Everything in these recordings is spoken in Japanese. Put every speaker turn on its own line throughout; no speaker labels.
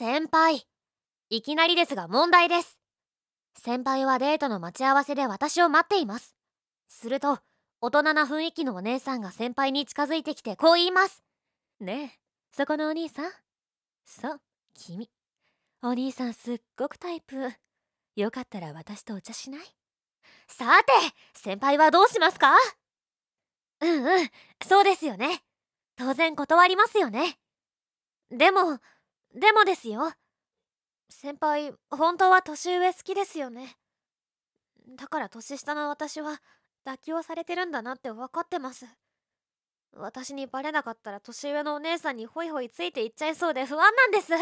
先輩いきなりですが問題です先輩はデートの待ち合わせで私を待っていますすると大人な雰囲気のお姉さんが先輩に近づいてきてこう言いますねえそこのお兄さんそう君お兄さんすっごくタイプよかったら私とお茶しないさて先輩はどうしますかうんうんそうですよね当然断りますよねでもでもですよ先輩本当は年上好きですよねだから年下の私は妥協されてるんだなって分かってます私にバレなかったら年上のお姉さんにホイホイついていっちゃいそうで不安なんです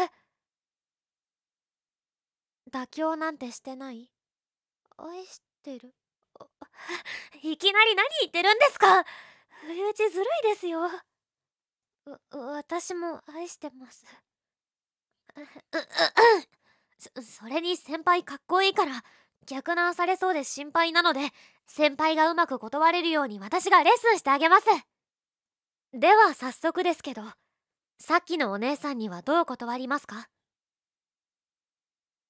妥協なんてしてない愛してるいきなり何言ってるんですか不意打ちずるいですよ私も愛してますそれに先輩かっこいいから逆ナンされそうで心配なので先輩がうまく断れるように私がレッスンしてあげますでは早速ですけどさっきのお姉さんにはどう断りますか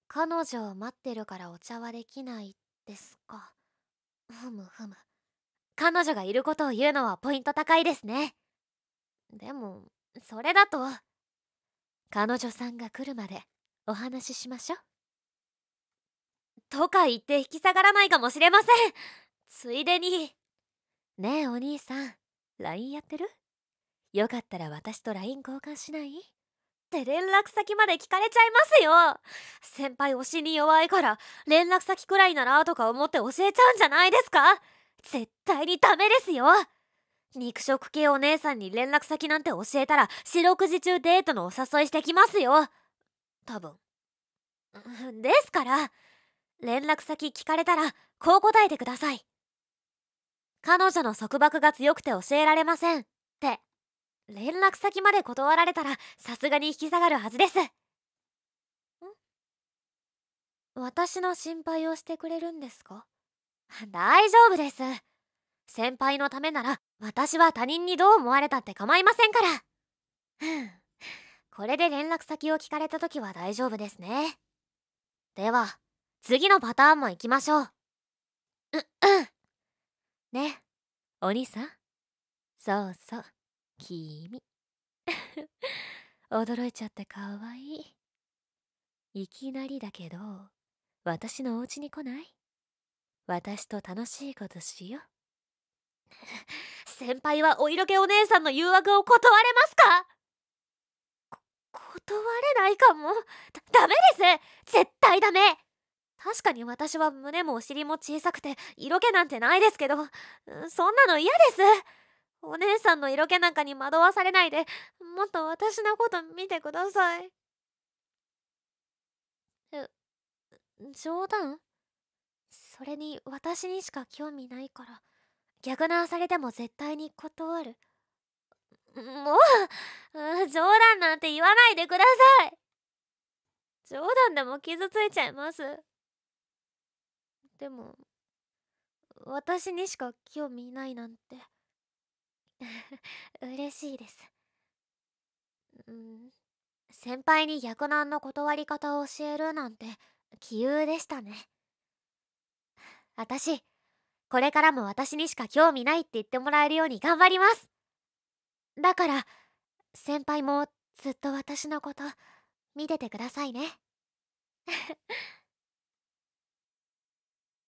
彼女を待ってるからお茶はできないですかふむふむ彼女がいることを言うのはポイント高いですねでもそれだと彼女さんが来るまでお話ししましょうとか言って引き下がらないかもしれませんついでにねえお兄さん LINE やってるよかったら私と LINE 交換しないって連絡先まで聞かれちゃいますよ先輩推しに弱いから連絡先くらいならとか思って教えちゃうんじゃないですか絶対にダメですよ肉食系お姉さんに連絡先なんて教えたら四六時中デートのお誘いしてきますよ多分 ですから連絡先聞かれたらこう答えてください彼女の束縛が強くて教えられませんって連絡先まで断られたらさすがに引き下がるはずです私の心配をしてくれるんですか 大丈夫です先輩のためなら私は他人にどう思われたって構いませんからこれで連絡先を聞かれた時は大丈夫ですねでは次のパターンも行きましょうううんねお兄さんそうそう君 驚いちゃってかわいいいきなりだけど私のお家に来ない私と楽しいことしよう 先輩はお色気お姉さんの誘惑を断れますか断れないかもダメです絶対ダメ確かに私は胸もお尻も小さくて色気なんてないですけどそんなの嫌ですお姉さんの色気なんかに惑わされないでもっと私のこと見てください冗談それに私にしか興味ないから逆ナーされても絶対に断るもう 冗談なんて言わないでください冗談でも傷ついちゃいますでも私にしか興味ないなんて 嬉しいですうん先輩に逆ナンの断り方を教えるなんて杞憂でしたね私これからも私にしか興味ないって言ってもらえるように頑張りますだから先輩もずっと私のこと見ててくださいね